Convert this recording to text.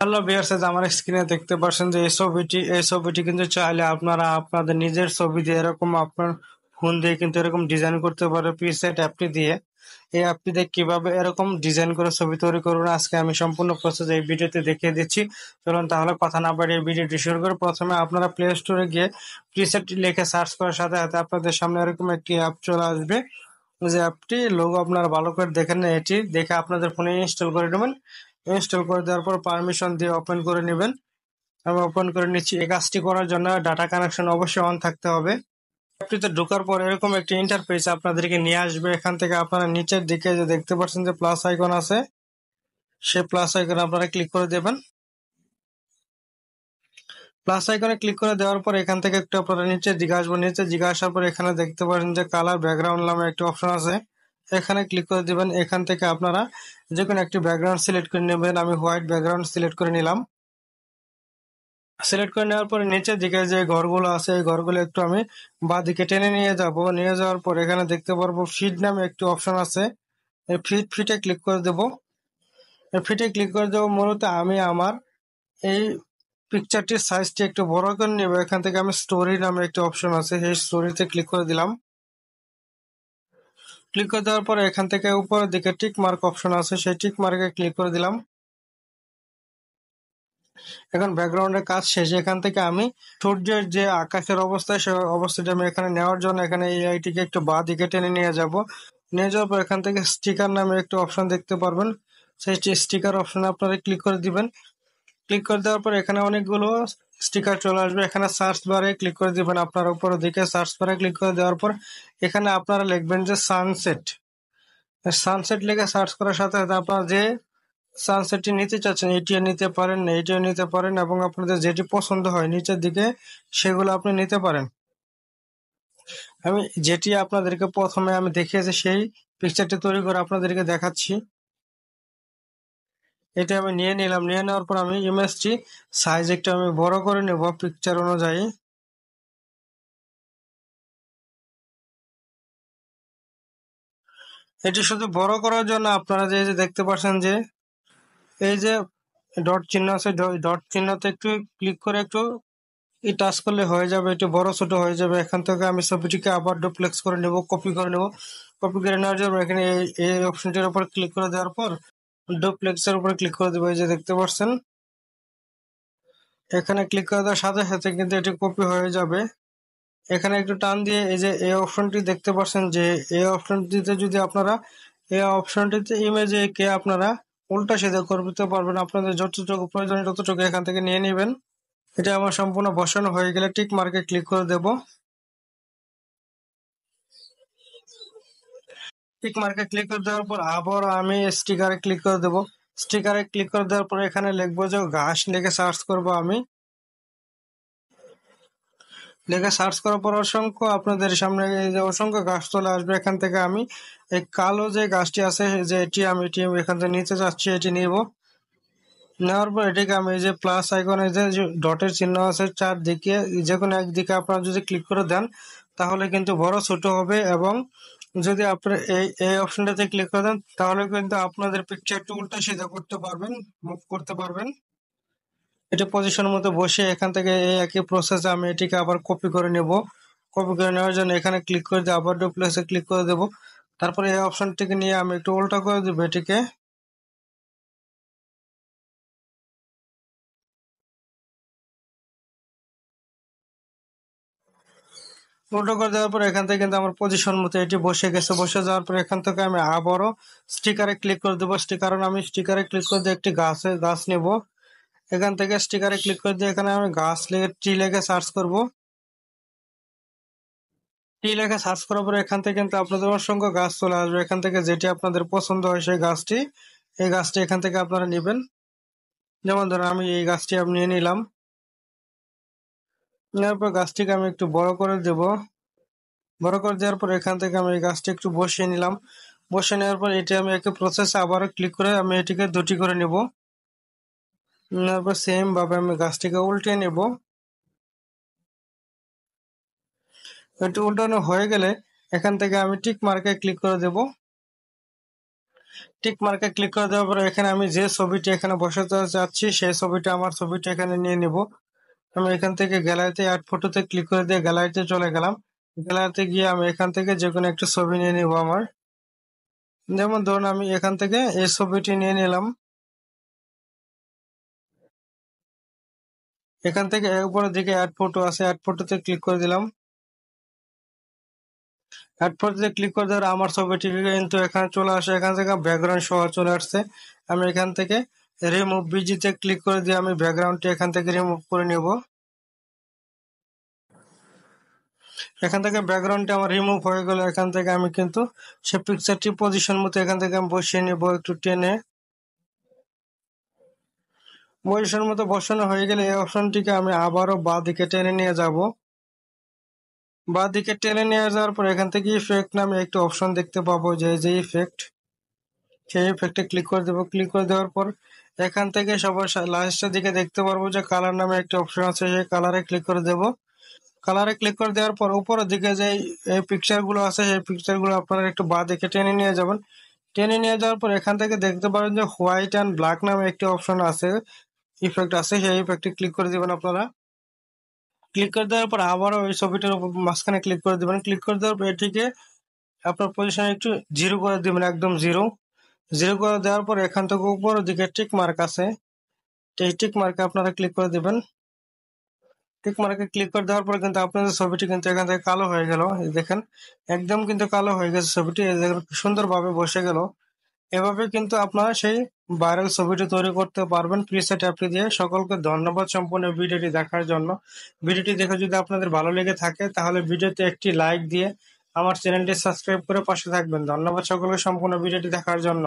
hello বিয়ার্সেজ আমার স্ক্রিনে দেখতে পাচ্ছেন যে এই ছবিটি এই ছবিটি কিন্তু চাইলে আপনারা আপনাদের নিজের ছবি দিয়ে এরকম আপনার ফোন দিয়ে কিন্তু এরকম ডিজাইন করতে পারে পিসেট অ্যাপটি দিয়ে এই অ্যাপটি দিয়ে কিভাবে এরকম ডিজাইন করে ছবি তৈরি করুন আজকে আমি সম্পূর্ণ প্রসেস এই ভিডিওতে দেখিয়ে দিচ্ছি চলুন তাহলে কথা না বাড়িয়ে ভিডিওটি শুরু করে প্রথমে আপনারা প্লে স্টোরে গিয়ে প্রিসেট লিখে সার্চ করার সাথে সাথে আপনাদের সামনে এরকম একটি অ্যাপ চলে আসবে যে অ্যাপটি লোক আপনারা ভালো করে দেখেন এটি দেখে আপনাদের ফোনে ইনস্টল করে নেবেন ইনস্টল করে দেওয়ার পর পারমিশন দিয়ে ওপেন করে নেবেন আমি ওপেন করে নিচ্ছি এই কাজটি করার জন্য ডাটা কানেকশন অবশ্যই অন থাকতে হবে অ্যাপটিতে ঢোকার পর এরকম একটি ইন্টারফেস আপনাদেরকে নিয়ে আসবে এখান থেকে আপনারা নিচের দিকে যে দেখতে পাচ্ছেন যে প্লাস আইকন আছে সে প্লাস আইকনে আপনারা ক্লিক করে দেবেন প্লাস আইকনে ক্লিক করে দেওয়ার পর এখান থেকে একটু আপনারা নিচে জিজ্ঞাসা আসবেন নিচে জিজ্ঞাসার পর এখানে দেখতে পারেন যে কালার ব্যাকগ্রাউন্ড নামে একটি অপশন আছে এখানে ক্লিক করে দেবেন এখান থেকে আপনারা যে কোনো একটি ব্যাকগ্রাউন্ড সিলেক্ট করে নেবেন আমি হোয়াইট ব্যাকগ্রাউন্ড সিলেক্ট করে নিলাম সিলেক্ট করে নেওয়ার পরে নিচের দিকে যে ঘরগুলো আছে এই ঘরগুলো একটু আমি বা দিকে টেনে নিয়ে যাব নিয়ে যাওয়ার পর এখানে দেখতে পারবো ফিট নামে একটি অপশন আছে এই ফিট ফিটে ক্লিক করে দেব এই ফিটে ক্লিক করে দেবো মূলত আমি আমার এই পিকচারটির সাইজটি একটু বড় করে নেব এখান থেকে আমি স্টোরি নামে একটি অপশন আছে সেই স্টোরিতে ক্লিক করে দিলাম ক্লিক করে দেওয়ার পরে এখান থেকে উপরের দিকে টিক মার্ক অপশন আছে সেই টিক মার্কে ক্লিক করে দিলাম এখন ব্যাকগ্রাউন্ডের কাজ শেষ এখান থেকে আমি সূর্যের যে আকাশের অবস্থা সে অবস্থাটা আমি এখানে নেওয়ার জন্য এখানে এই আইটিকে একটু বা দিকে টেনে নিয়ে যাব নিয়ে যাওয়ার পর এখান থেকে স্টিকার নামে একটি অপশন দেখতে পারবেন সেই স্টিকার অপশনে আপনারা ক্লিক করে দিবেন ক্লিক করে দেওয়ার পর এখানে অনেকগুলো স্টিকার চলে আসবে এখানে সার্চ বারে ক্লিক করে দেবেন আপনার উপর দিকে সার্চ বারে ক্লিক করে দেওয়ার পর এখানে আপনারা লিখবেন যে সানসেট সানসেট লিখে সার্চ করার সাথে সাথে আপনারা যে সানসেটটি নিতে চাচ্ছেন এটিও নিতে পারেন এটিও নিতে পারেন এবং আপনাদের যেটি পছন্দ হয় নিচের দিকে সেগুলো আপনি নিতে পারেন আমি যেটি আপনাদেরকে প্রথমে আমি দেখিয়েছি সেই পিকচারটি তৈরি করে আপনাদেরকে দেখাচ্ছি এটা আমি নিয়ে নিলাম নিয়ে নেওয়ার পর আমি ইমেজটি সাইজ একটু আমি বড় করে নেব পিকচার অনুযায়ী এটি শুধু বড় করার জন্য আপনারা যে দেখতে পাচ্ছেন যে এই যে ডট চিহ্ন আছে ডট চিহ্নতে একটু ক্লিক করে একটু ই টাচ করলে হয়ে যাবে একটু বড় ছোট হয়ে যাবে এখান থেকে আমি ছবিটিকে আবার ডুপ্লেক্স করে নেব কপি করে নেব কপি করে নেওয়ার জন্য এখানে এই অপশনটির উপর ক্লিক করে দেওয়ার পর ডুপ্লেক্সের উপরে ক্লিক করে দেবো এই যে দেখতে পাচ্ছেন এখানে ক্লিক করে দেওয়ার সাথে সাথে কিন্তু এটি কপি হয়ে যাবে এখানে একটু টান দিয়ে এই যে এই অপশনটি দেখতে পাচ্ছেন যে এই অপশনটিতে যদি আপনারা এই অপশনটিতে ইমেজে কে আপনারা উল্টা সেদা করতে পারবেন আপনাদের যতটুকু প্রয়োজন ততটুকু এখান থেকে নিয়ে নেবেন এটা আমার সম্পূর্ণ বসানো হয়ে গেলে টিক মার্কে ক্লিক করে দেবো টিক মার্কে ক্লিক করে দেওয়ার পর আবার আমি স্টিকারে ক্লিক করে দেবো স্টিকারে ক্লিক করে দেওয়ার পর এখানে লিখবো যে ঘাস লিখে সার্চ করব আমি লেখে সার্চ করার পর অসংখ্য আপনাদের সামনে যে অসংখ্য গাছ চলে আসবে এখান থেকে আমি এই কালো যে গাছটি আছে যে এটি আমি এটি এখান থেকে নিতে চাচ্ছি এটি নিব নেওয়ার পর এটিকে আমি এই যে প্লাস আইকনে যে ডটের চিহ্ন আছে চারদিকে যে কোনো একদিকে আপনারা যদি ক্লিক করে দেন তাহলে কিন্তু বড় ছোট হবে এবং যদি আপনি এই এই অপশনটাতে ক্লিক করে দেন তাহলে কিন্তু আপনাদের পিকচার উল্টা সেটা করতে পারবেন মুভ করতে পারবেন এটা পজিশনের মতো বসে এখান থেকে এই একই প্রসেসে আমি এটিকে আবার কপি করে নেব কপি করে নেওয়ার জন্য এখানে ক্লিক করে দিয়ে আবার ডুপ্লেসে ক্লিক করে দেব তারপরে এই অপশনটিকে নিয়ে আমি একটু উল্টা করে দেবো এটিকে উল্টো করে দেওয়ার পর এখান থেকে কিন্তু আমার পজিশন মতো এটি বসে গেছে বসে যাওয়ার পর এখান থেকে আমি আবারও স্টিকারে ক্লিক করে দেবো স্টিকারে আমি স্টিকারে ক্লিক করে দিয়ে একটি গাছে গাছ নেব এখান থেকে স্টিকারে ক্লিক করে দিয়ে এখানে আমি গাছ লেগে টি লেগে সার্চ করব টি লেখা সার্চ করার পর এখান থেকে কিন্তু আপনাদের অসংখ্য গাছ চলে আসবে এখান থেকে যেটি আপনাদের পছন্দ হয় সেই গাছটি এই গাছটি এখান থেকে আপনারা নেবেন যেমন ধরেন আমি এই গাছটি আমি নিয়ে নিলাম নেওয়ার পর গাছটিকে আমি একটু বড় করে দেব বড় করে দেওয়ার পর এখান থেকে আমি এই গাছটি একটু বসিয়ে নিলাম বসিয়ে নেওয়ার পর এটি আমি একে প্রসেসে আবার ক্লিক করে আমি এটিকে দুটি করে নেব নেওয়ার পর সেমভাবে আমি গাছটিকে উল্টে নেব এটি উল্টানো হয়ে গেলে এখান থেকে আমি টিক মার্কে ক্লিক করে দেব টিক মার্কে ক্লিক করে দেওয়ার পর এখানে আমি যে ছবিটি এখানে বসাতে চাচ্ছি সেই ছবিটা আমার ছবিটা এখানে নিয়ে নেব আমি এখান থেকে গ্যালারিতে অ্যাড ফটোতে ক্লিক করে দিয়ে গ্যালারিতে চলে গেলাম গ্যালারিতে গিয়ে আমি এখান থেকে যে কোনো একটা ছবি নিয়ে নিব আমার যেমন ধরুন আমি এখান থেকে এই ছবিটি নিয়ে নিলাম এখান থেকে উপরের দিকে অ্যাড ফটো আছে অ্যাড ফটোতে ক্লিক করে দিলাম অ্যাড ফটোতে ক্লিক করে দেওয়ার আমার ছবিটি কিন্তু এখানে চলে আসে এখান থেকে ব্যাকগ্রাউন্ড সহ চলে আসছে আমি এখান থেকে রিমুভ বিজিতে ক্লিক করে দিয়ে আমি ব্যাকগ্রাউন্ডটি এখান থেকে রিমুভ করে নেব এখান থেকে ব্যাকগ্রাউন্ডটি আমার রিমুভ হয়ে গেল এখান থেকে আমি কিন্তু সে পিকচারটি পজিশন মতো এখান থেকে আমি বসিয়ে নেব একটু টেনে পজিশন মতো বসানো হয়ে গেলে এই অপশনটিকে আমি আবারও বা দিকে টেনে নিয়ে যাব বা দিকে টেনে নিয়ে যাওয়ার পর এখান থেকে ইফেক্ট নামে একটি অপশন দেখতে পাবো যে যে ইফেক্ট সেই ইফেক্টে ক্লিক করে দেবো ক্লিক করে দেওয়ার পর এখান থেকে সবার লাস্টের দিকে দেখতে পারবো যে কালার নামে একটি অপশন আছে সেই কালারে ক্লিক করে দেব কালারে ক্লিক করে দেওয়ার পর উপরের দিকে যে এই পিকচারগুলো আছে সেই পিকচারগুলো আপনারা একটু বা দেখে টেনে নিয়ে যাবেন টেনে নিয়ে যাওয়ার পর এখান থেকে দেখতে পারেন যে হোয়াইট অ্যান্ড ব্ল্যাক নামে একটি অপশন আছে ইফেক্ট আছে সেই ইফেক্টে ক্লিক করে দেবেন আপনারা ক্লিক করে দেওয়ার পর আবারও ওই ছবিটার উপর মাঝখানে ক্লিক করে দেবেন ক্লিক করে দেওয়ার পর এটিকে আপনার পজিশন একটু জিরো করে দেবেন একদম জিরো জিরো করে দেওয়ার পর এখান থেকে উপরের দিকে টিক মার্ক আছে এই টিক মার্কে আপনারা ক্লিক করে দেবেন টিক মার্কে ক্লিক করে দেওয়ার পর কিন্তু আপনাদের ছবিটি কিন্তু এখান থেকে কালো হয়ে গেল দেখেন একদম কিন্তু কালো হয়ে গেছে ছবিটি সুন্দরভাবে বসে গেল এভাবে কিন্তু আপনারা সেই ভাইরাল ছবিটি তৈরি করতে পারবেন প্রিসেট অ্যাপটি দিয়ে সকলকে ধন্যবাদ সম্পূর্ণ ভিডিওটি দেখার জন্য ভিডিওটি দেখে যদি আপনাদের ভালো লেগে থাকে তাহলে ভিডিওতে একটি লাইক দিয়ে আমার চ্যানেলটি সাবস্ক্রাইব করে পাশে থাকবেন ধন্যবাদ সকলকে সম্পূর্ণ ভিডিওটি দেখার জন্য